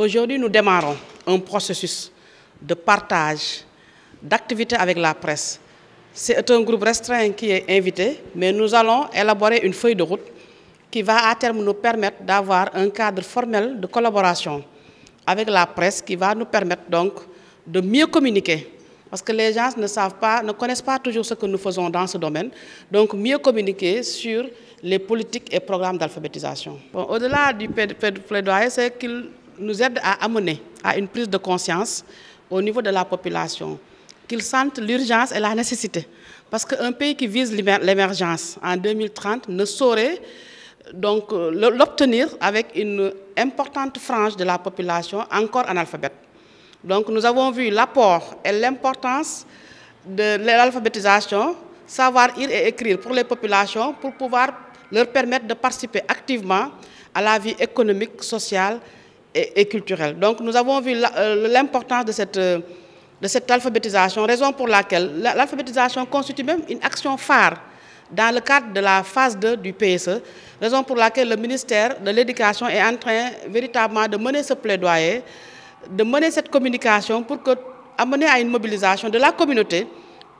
Aujourd'hui, nous démarrons un processus de partage d'activités avec la presse. C'est un groupe restreint qui est invité, mais nous allons élaborer une feuille de route qui va à terme nous permettre d'avoir un cadre formel de collaboration avec la presse qui va nous permettre donc de mieux communiquer. Parce que les gens ne savent pas, ne connaissent pas toujours ce que nous faisons dans ce domaine. Donc mieux communiquer sur les politiques et programmes d'alphabétisation. Au-delà du plaidoyer, c'est qu'il nous aide à amener à une prise de conscience au niveau de la population, qu'ils sentent l'urgence et la nécessité. Parce qu'un pays qui vise l'émergence en 2030 ne saurait donc euh, l'obtenir avec une importante frange de la population encore analphabète. Donc nous avons vu l'apport et l'importance de l'alphabétisation, savoir lire et écrire pour les populations pour pouvoir leur permettre de participer activement à la vie économique, sociale et, culturelle. Donc nous avons vu euh, l'importance de cette, euh, de cette alphabétisation, raison pour laquelle l'alphabétisation constitue même une action phare dans le cadre de la phase 2 du PSE, raison pour laquelle le ministère de l'Éducation est en train véritablement de mener ce plaidoyer, de mener cette communication pour que, amener à une mobilisation de la communauté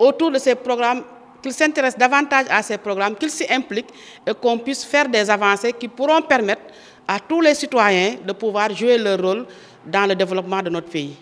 autour de ces programmes qu'ils s'intéressent davantage à ces programmes, qu'ils s'y impliquent et qu'on puisse faire des avancées qui pourront permettre à tous les citoyens de pouvoir jouer leur rôle dans le développement de notre pays.